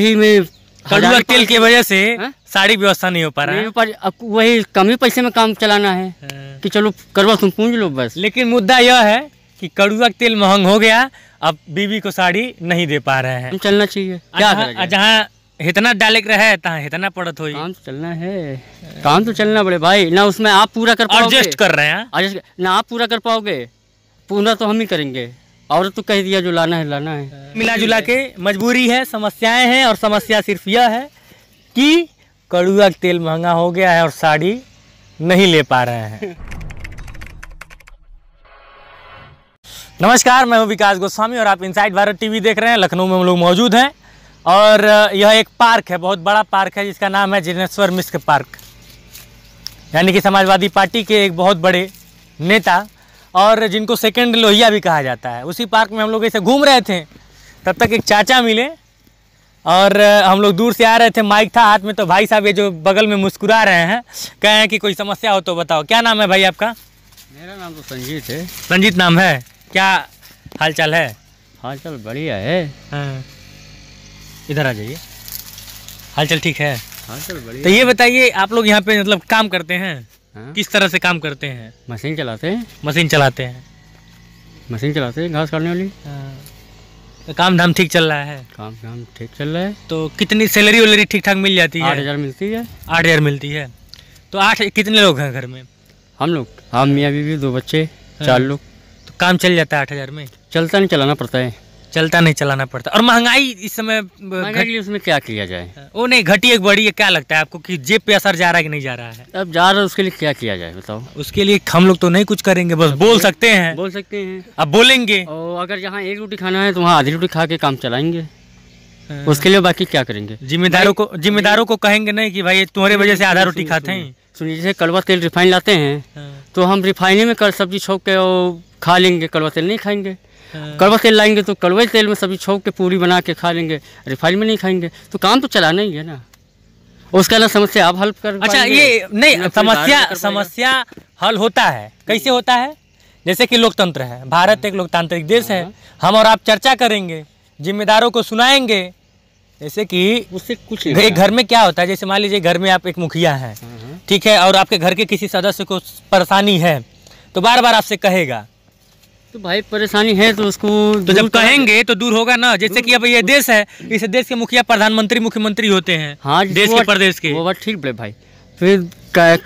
ही में कड़ुआ तेल की वजह से हाँ? सारी व्यवस्था नहीं हो पा रहा है पर वही कम ही पैसे में काम चलाना है हाँ। कि चलो करवा तुम पूछ लो बस लेकिन मुद्दा यह है कि कड़ुआ तेल महंग हो गया अब बीवी को साड़ी नहीं दे पा रहे हैं चलना चाहिए क्या जहाँ इतना डालिक रहे तहाँ इतना पड़त हो काम तो चलना है काम तो चलना बड़े भाई ना उसमें आप पूरा कर पाओगे एडजस्ट कर रहे हैं ना आप पूरा कर पाओगे पूरा तो हम ही करेंगे और तो कह दिया जो लाना है लाना है मिला जुला के मजबूरी है समस्याएं हैं और समस्या सिर्फ यह है कि कड़ुआ का तेल महंगा हो गया है और साड़ी नहीं ले पा रहे हैं नमस्कार मैं हूं विकास गोस्वामी और आप इनसाइड भारत टीवी देख रहे हैं लखनऊ में हम लोग मौजूद हैं और यह एक पार्क है बहुत बड़ा पार्क है जिसका नाम है जिनेश्वर मिश्र पार्क यानी कि समाजवादी पार्टी के एक बहुत बड़े नेता और जिनको सेकेंड लोहिया भी कहा जाता है उसी पार्क में हम लोग ऐसे घूम रहे थे तब तक एक चाचा मिले और हम लोग दूर से आ रहे थे माइक था हाथ में तो भाई साहब ये जो बगल में मुस्कुरा रहे हैं कहे हैं कि कोई समस्या हो तो बताओ क्या नाम है भाई आपका मेरा नाम तो संजीत है संजीत नाम है क्या हालचाल है हालचाल बढ़िया है हाँ। इधर आ जाइए हालचाल ठीक है हालचाल बढ़िया तो ये बताइए आप लोग यहाँ पे मतलब काम करते हैं हाँ? किस तरह से काम करते हैं मशीन चलाते हैं मशीन चलाते हैं मशीन चलाते हैं घास काटने वाली तो काम धाम ठीक चल रहा है काम धाम ठीक चल रहा है तो कितनी सैलरी वैलरी ठीक ठाक मिल जाती है आठ हज़ार मिलती है आठ हज़ार मिलती है तो आठ कितने लोग हैं घर में हम लोग हम मियाँ बीवी दो बच्चे हाँ। चार लोग तो काम चल जाता है आठ हज़ार में चलता नहीं चलाना पड़ता है चलता नहीं चलाना पड़ता और महंगाई इस समय महंगाई उसमें क्या किया जाए हाँ, वो नहीं घटी एक बड़ी है क्या लगता है आपको कि जेब पे असर जा रहा है कि नहीं जा रहा है अब जा रहा है उसके लिए क्या किया जाए बताओ उसके लिए हम लोग तो नहीं कुछ करेंगे बस बोल सकते हैं बोल सकते हैं अब बोलेंगे और अगर जहाँ एक रोटी खाना है तो वहाँ आधी रोटी खा के काम चलाएंगे हाँ। उसके लिए बाकी क्या करेंगे जिम्मेदारों को जिम्मेदारों को कहेंगे नहीं की भाई तुम्हारे वजह से आधा रोटी खाते हैं सुनिए जैसे कड़वा तेल रिफाइन लाते हैं हाँ। तो हम रिफाइनरी में कर सब्जी छोक के खा लेंगे कड़वा तेल नहीं खाएंगे हाँ। कड़वा तेल लाएंगे तो कड़वे तेल में सभी छोंक के पूरी बना के खा लेंगे रिफाइन में नहीं खाएंगे तो काम तो चलाना ही है ना उसका ना समस्या आप हल कर अच्छा ये नहीं समस्या समस्या हल होता है कैसे होता है जैसे कि लोकतंत्र है भारत एक लोकतांत्रिक देश है हाँ। हम और आप चर्चा करेंगे जिम्मेदारों को सुनाएंगे जैसे कि उससे कुछ एक घर में क्या होता है जैसे मान लीजिए घर में आप एक मुखिया हैं हाँ, ठीक है और आपके घर के किसी सदस्य को परेशानी है तो बार बार आपसे कहेगा तो भाई परेशानी है तो उसको तो जब कहेंगे तो दूर होगा ना जैसे कि अब ये देश है इस देश के मुखिया प्रधानमंत्री मुख्यमंत्री होते हैं हाँ देश के प्रदेश के वो ठीक बोले भाई फिर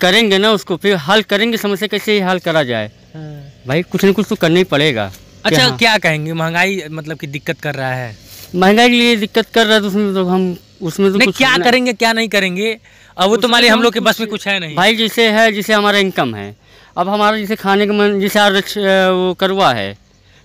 करेंगे ना उसको फिर हल करेंगे समस्या कैसे हल करा जाए हाँ। भाई कुछ न कुछ तो करना ही पड़ेगा अच्छा क्या कहेंगे महंगाई मतलब की दिक्कत कर रहा है महंगाई के लिए दिक्कत कर रहा है तो उसमें तो हम उसमें तो क्या करेंगे क्या नहीं करेंगे अब वो तो मान हम लोग के बस में कुछ है नहीं भाई जैसे है जिसे हमारा इनकम है अब हमारा जैसे खाने का मन जैसे आरक्ष वो करवा है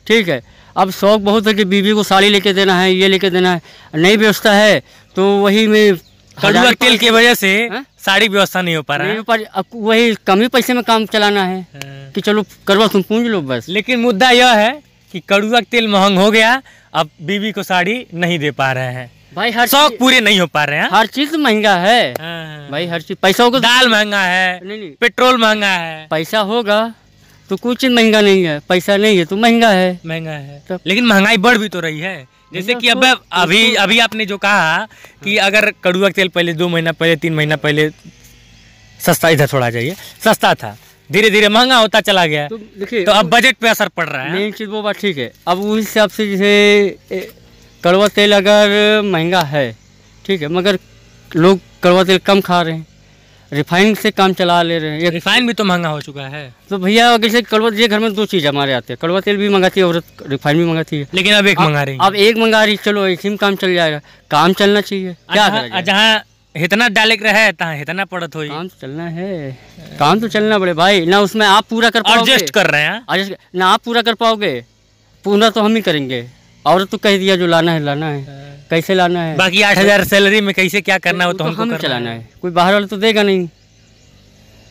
ठीक है अब शौक बहुत है कि बीवी को साड़ी लेके देना है ये लेके देना है नई व्यवस्था है तो वही में कड़ुआ तेल की वजह से हाँ? साड़ी व्यवस्था नहीं हो पा रहा है पर वही कम ही पैसे में काम चलाना है हाँ। कि चलो करवा तुम पूछ लो बस लेकिन मुद्दा यह है कि कड़ुआ तेल महंग हो गया अब बीबी को साड़ी नहीं दे पा रहे हैं भाई हर शौक पूरे नहीं हो पा रहे हैं हर चीज तो महंगा है हाँ। भाई हर चीज पैसा होगा दाल महंगा है पेट्रोल महंगा है पैसा होगा तो कुछ महंगा नहीं है पैसा नहीं है तो महंगा है महंगा है तो लेकिन महंगाई बढ़ भी तो रही है जैसे कि अब तो- अभी अभी आपने जो कहा कि हाँ। अगर कड़ुआ तेल पहले दो महीना पहले तीन महीना पहले सस्ता इधर थोड़ा जाइए सस्ता था धीरे धीरे महंगा होता चला गया तो तो अब बजट पे असर पड़ रहा है मेन चीज वो बात ठीक है अब उस हिसाब से जैसे कड़वा तेल अगर महंगा है ठीक है मगर लोग कड़वा तेल कम खा रहे हैं रिफाइन से काम चला ले रहे हैं रिफाइन भी तो महंगा हो चुका है तो भैया अगर से कड़वा ये घर में दो चीज़ हमारे आते हैं कड़वा तेल भी मंगाती है औरत रिफाइन भी मंगाती है लेकिन अब एक मंगा रही है अब एक मंगा रही चलो इसी में काम चल जाएगा काम चलना चाहिए क्या अच्छा, जहाँ इतना डाले रहे तहाँ इतना पड़त हो काम तो चलना है काम तो चलना पड़े भाई ना उसमें आप पूरा कर पाओगे एडजस्ट कर रहे हैं ना आप पूरा कर पाओगे पूरा तो हम ही करेंगे और तो कह दिया जो लाना है लाना है कैसे लाना है बाकी आठ हज़ार सैलरी में कैसे क्या करना हो तो हमको हम चलाना है कोई बाहर वाले तो देगा नहीं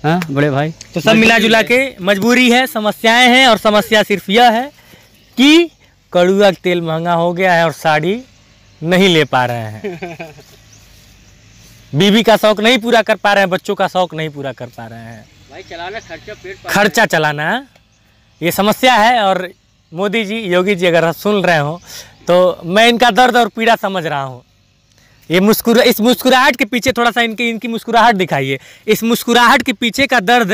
हाँ बड़े भाई तो सब मिला जुला के मजबूरी है समस्याएं हैं और समस्या सिर्फ यह है कि कड़ुआ तेल महंगा हो गया है और साड़ी नहीं ले पा रहे हैं बीबी का शौक नहीं पूरा कर पा रहे हैं बच्चों का शौक नहीं पूरा कर पा रहे हैं भाई चलाना खर्चा पेट खर्चा चलाना ये समस्या है और मोदी जी योगी जी अगर सुन रहे हो तो मैं इनका दर्द और पीड़ा समझ रहा हूँ ये मुस्कुरा इस मुस्कुराहट के पीछे थोड़ा सा इनकी इनकी मुस्कुराहट दिखाइए इस मुस्कुराहट के पीछे का दर्द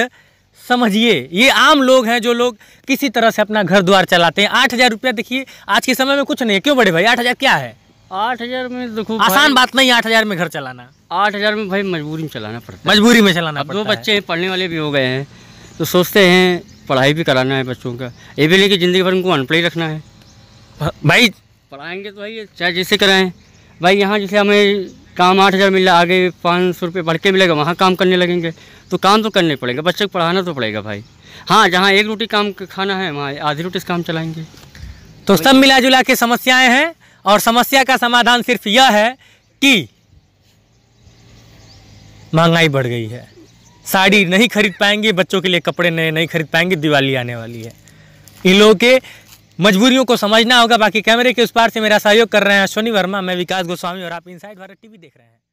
समझिए ये आम लोग हैं जो लोग किसी तरह से अपना घर द्वार चलाते हैं आठ हज़ार रुपया देखिए आज के समय में कुछ नहीं है क्यों बड़े भाई आठ हज़ार क्या है आठ हज़ार में देखो आसान बात नहीं आठ हज़ार में घर चलाना आठ हज़ार में भाई मजबूरी में चलाना पड़ता है मजबूरी में चलाना दो बच्चे पढ़ने वाले भी हो गए हैं तो सोचते हैं पढ़ाई भी कराना है बच्चों का ये भी नहीं कि ज़िंदगी भर उनको अनपढ़ रखना है हाँ, भाई पढ़ाएंगे तो भाई चाहे जैसे कराएं भाई यहाँ जैसे हमें काम आठ हज़ार मिला आगे पाँच सौ रुपये बढ़ के मिलेगा वहाँ काम करने लगेंगे तो काम तो करने पड़ेगा बच्चे को पढ़ाना तो पड़ेगा भाई हाँ जहाँ एक रोटी काम खाना है वहाँ आधी रोटी से काम चलाएँगे तो सब मिला जुला के समस्याएँ हैं और समस्या का समाधान सिर्फ यह है कि महंगाई बढ़ गई है साड़ी नहीं खरीद पाएंगे बच्चों के लिए कपड़े नए नहीं खरीद पाएंगे दिवाली आने वाली है इन लोगों के मजबूरियों को समझना होगा बाकी कैमरे के उस पार से मेरा सहयोग कर रहे हैं सोनी वर्मा मैं विकास गोस्वामी और आप इनसाइड भारत टीवी देख रहे हैं